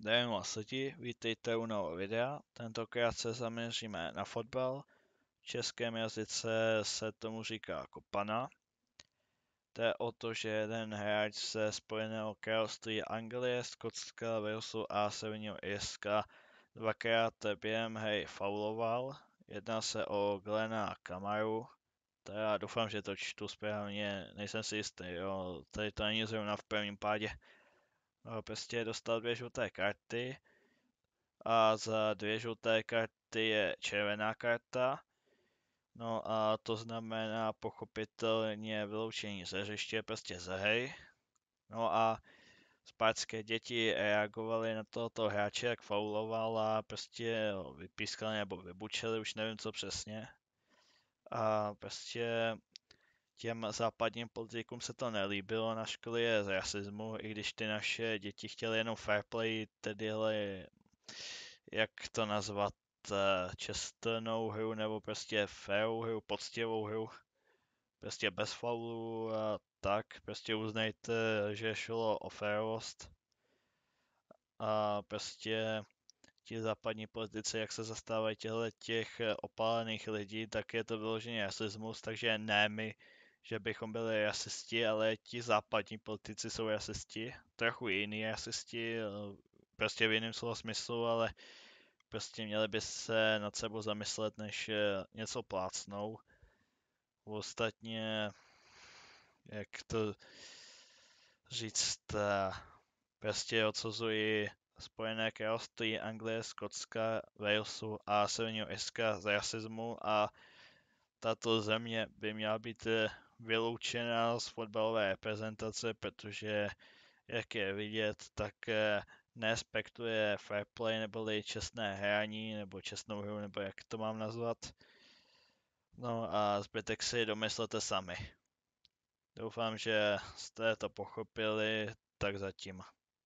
Den vás lidi, vítejte u nového videa. Tentokrát se zaměříme na fotbal. V českém jazyce se tomu říká kopana. Jako je o to, že jeden hráč ze Spojeného království Anglie, Skotska, Walesu a Severního Irska dvakrát během hry fauloval. Jedná se o Glena Kamaru. Já doufám, že to čtu správně, nejsem si jistý, jo. Tady to není zrovna v prvním pádě prostě dostal dvě žluté karty a za dvě žluté karty je červená karta. No a to znamená pochopitelně vyloučení ze hřiště, prostě ze hry. No a spátské děti reagovaly na tohoto hráče, jak fauloval a prostě vypískali nebo vybučili, už nevím co přesně. A prostě Těm západním politikům se to nelíbilo, naškli je z rasismu, i když ty naše děti chtěly jenom fair play, tedy jak to nazvat, eh, čestnou hru nebo prostě fairou hru, poctivou hru, prostě bez faulů a tak, prostě uznejte, že šlo o fairost. a prostě ti západní politici, jak se zastávají těchto těch opálených lidí, tak je to vyloženě rasismus, takže ne, my že bychom byli jasisti, ale ti západní politici jsou jasisti, trochu jiní jasisti, eh, prostě v jiném slovo smyslu, ale prostě měli by se nad sebou zamyslet, než eh, něco plácnou. Ostatně, jak to říct, eh, prostě odsuzují Spojené království, Anglie, Skotska, Walesu a Severního Irska za rasismu a tato země by měla být vyloučena z fotbalové reprezentace, protože, jak je vidět, tak eh, nespektuje fair play, nebo čestné hraní, nebo čestnou hru, nebo jak to mám nazvat. No a zbytek si domyslete sami. Doufám, že jste to pochopili, tak zatím.